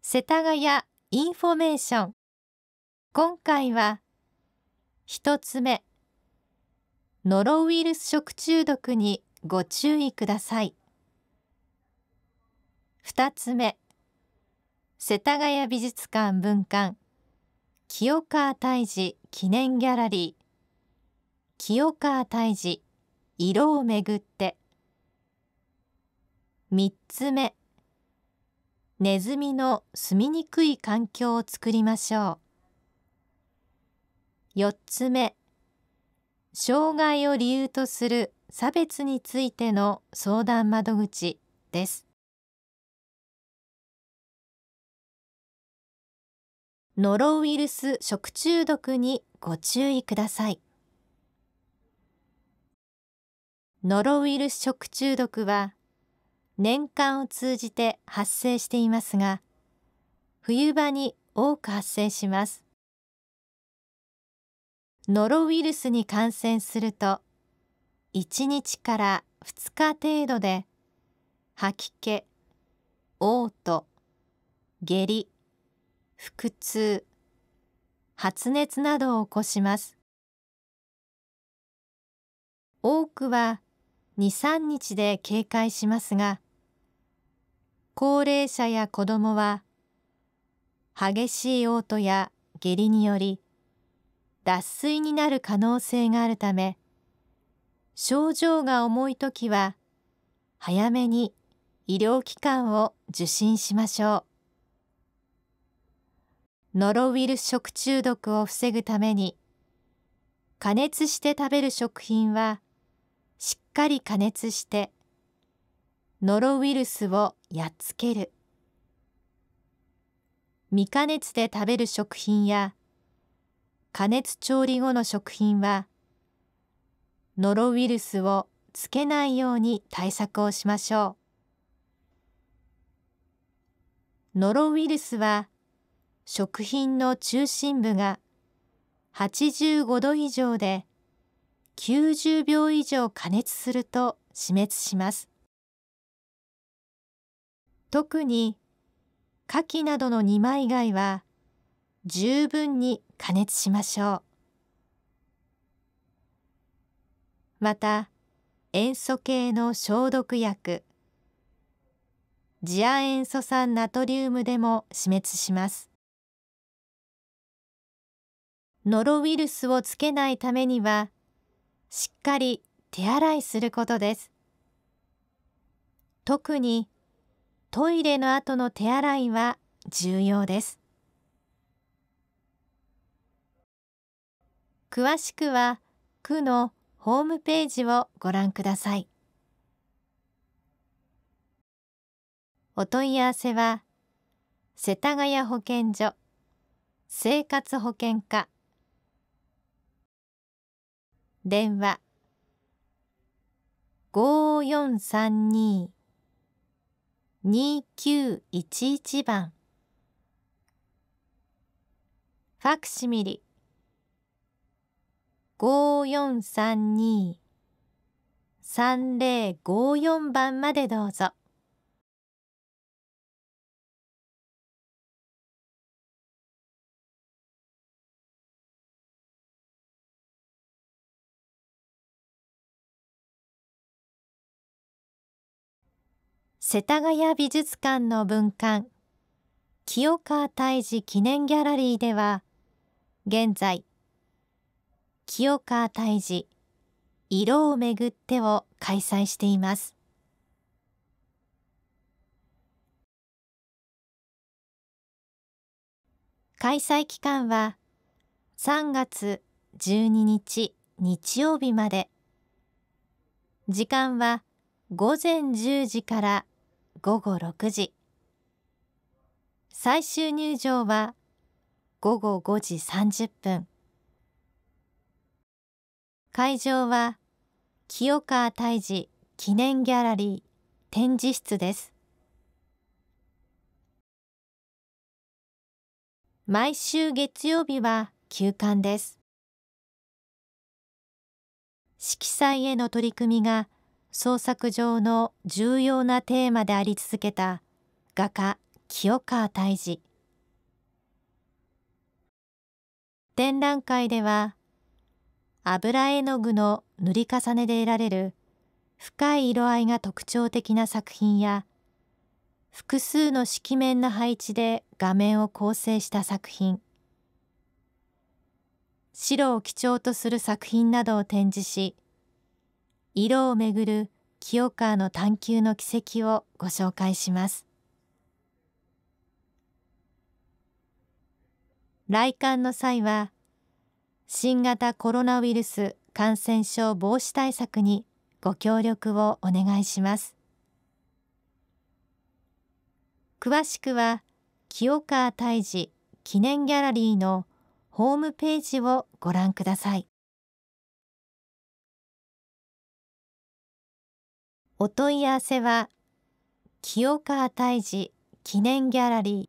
世田谷インフォメーション今回は1つ目ノロウイルス食中毒にご注意ください2つ目世田谷美術館文館清川泰治記念ギャラリー清川泰治色をめぐって3つ目ネズミの住みにくい環境を作りましょう4つ目障害を理由とする差別についての相談窓口ですノロウイルス食中毒にご注意くださいノロウイルス食中毒は年間を通じて発生していますが冬場に多く発生しますノロウイルスに感染すると1日から2日程度で吐き気、嘔吐、下痢、腹痛発熱などを起こします多くは23日で警戒しますが高齢者や子どもは激しい嘔吐や下痢により脱水になる可能性があるため症状が重い時は早めに医療機関を受診しましょう。ノロウイルス食中毒を防ぐために加熱して食べる食品はしっかり加熱してノロウイルスをやっつける未加熱で食べる食品や加熱調理後の食品はノロウイルスをつけないように対策をしましょうノロウイルスは食品の中心部が85度以上で90秒以上加熱すると死滅します。特に牡蠣などの二枚貝は十分に加熱しましょう。また塩素系の消毒薬次亜塩素酸ナトリウムでも死滅します。ノロウイルスをつけないためにはしっかり手洗いすることです特にトイレの後の手洗いは重要です詳しくは区のホームページをご覧くださいお問い合わせは世田谷保健所生活保健課電話5432-2911番ファクシミリ5432-3054番までどうぞ。世田谷美術館の文館清川泰治記念ギャラリーでは現在清川泰治色をめぐってを開催しています開催期間は3月12日日曜日まで時間は午前10時から午後6時最終入場は午後5時30分会場は清川泰治記念ギャラリー展示室です毎週月曜日は休館です色彩への取り組みが創作上の重要なテーマであり続けた画家清川泰治展覧会では油絵の具の塗り重ねで得られる深い色合いが特徴的な作品や複数の色面の配置で画面を構成した作品白を基調とする作品などを展示し色をめぐる清川の探求の軌跡をご紹介します来館の際は新型コロナウイルス感染症防止対策にご協力をお願いします詳しくは清川泰治記念ギャラリーのホームページをご覧くださいお問い合わせは清川泰治記念ギャラリー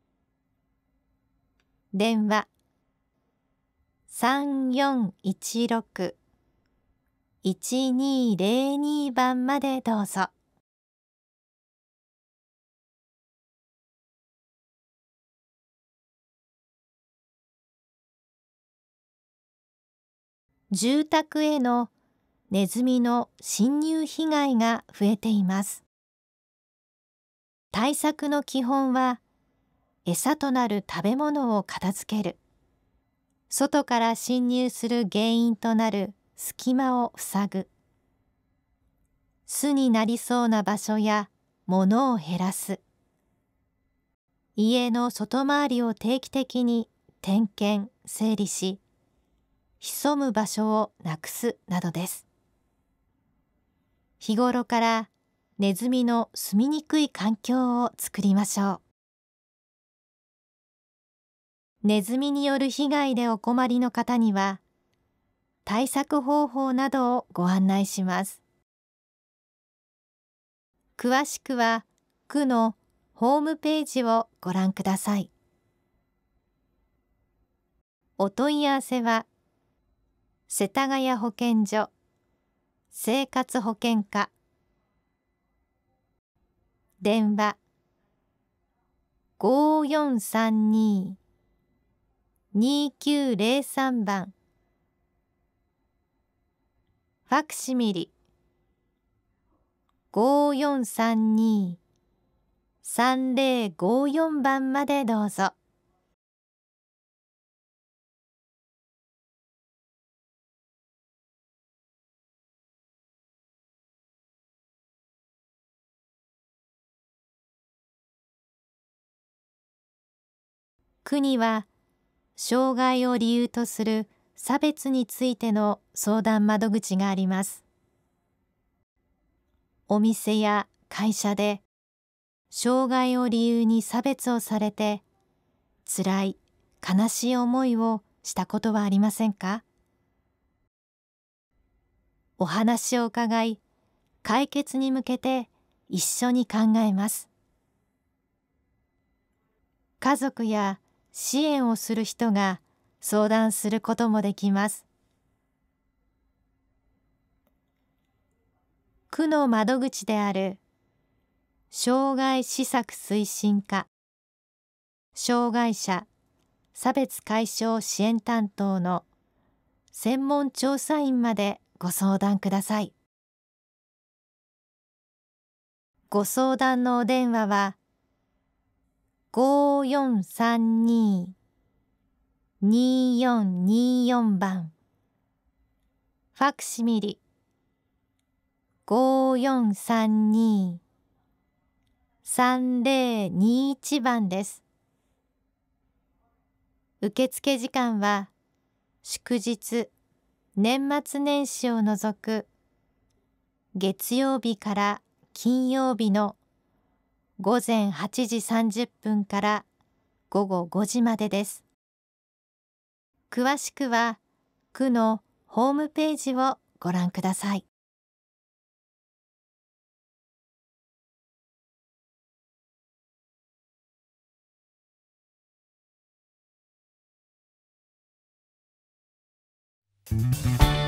電話3416-1202番までどうぞ。住宅へのネズミの侵入被害が増えています対策の基本は餌となる食べ物を片付ける外から侵入する原因となる隙間を塞ぐ巣になりそうな場所や物を減らす家の外回りを定期的に点検整理し潜む場所をなくすなどです日頃からネズミの住みにくい環境を作りましょうネズミによる被害でお困りの方には対策方法などをご案内します詳しくは区のホームページをご覧くださいお問い合わせは世田谷保健所生活保険課電話5432-2903番ファクシミリ5432-3054番までどうぞ。国は障害を理由とする差別についての相談窓口があります。お店や会社で障害を理由に差別をされて辛い悲しい思いをしたことはありませんかお話を伺い解決に向けて一緒に考えます家族や支援をする人が相談することもできます区の窓口である障害施策推進課障害者差別解消支援担当の専門調査員までご相談くださいご相談のお電話は5432-2424番ファクシミリ5432-3021番です。受付時間は祝日、年末年始を除く月曜日から金曜日の午前8時30分から午後5時までです。詳しくは区のホームページをご覧ください。thank you